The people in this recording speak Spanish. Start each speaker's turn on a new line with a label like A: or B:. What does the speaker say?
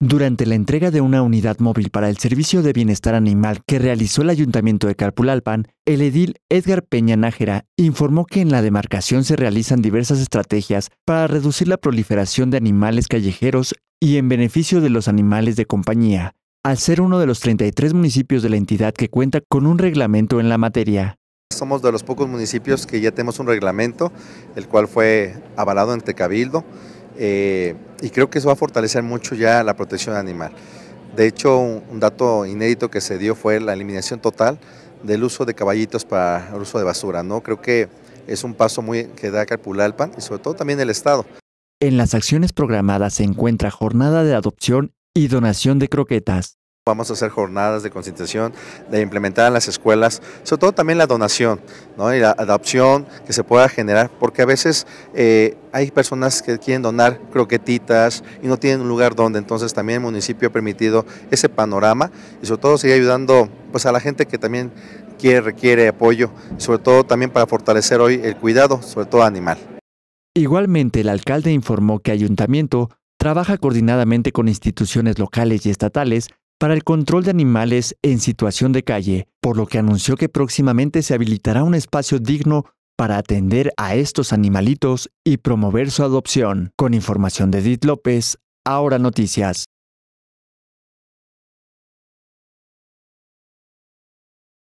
A: Durante la entrega de una unidad móvil para el Servicio de Bienestar Animal que realizó el Ayuntamiento de carpulalpan el edil Edgar Peña Nájera informó que en la demarcación se realizan diversas estrategias para reducir la proliferación de animales callejeros y en beneficio de los animales de compañía, al ser uno de los 33 municipios de la entidad que cuenta con un reglamento en la materia.
B: Somos de los pocos municipios que ya tenemos un reglamento, el cual fue avalado ante Cabildo. Eh, y creo que eso va a fortalecer mucho ya la protección animal. De hecho, un dato inédito que se dio fue la eliminación total del uso de caballitos para el uso de basura. ¿no? Creo que es un paso muy que da pan y sobre todo también el Estado.
A: En las acciones programadas se encuentra jornada de adopción y donación de croquetas,
B: Vamos a hacer jornadas de concientización, de implementar en las escuelas, sobre todo también la donación ¿no? y la adopción que se pueda generar, porque a veces eh, hay personas que quieren donar croquetitas y no tienen un lugar donde, entonces también el municipio ha permitido ese panorama y sobre todo sigue ayudando pues, a la gente que también quiere, requiere apoyo, sobre todo también para fortalecer hoy el cuidado, sobre todo animal.
A: Igualmente, el alcalde informó que Ayuntamiento trabaja coordinadamente con instituciones locales y estatales para el control de animales en situación de calle, por lo que anunció que próximamente se habilitará un espacio digno para atender a estos animalitos y promover su adopción. Con información de Edith López, Ahora Noticias.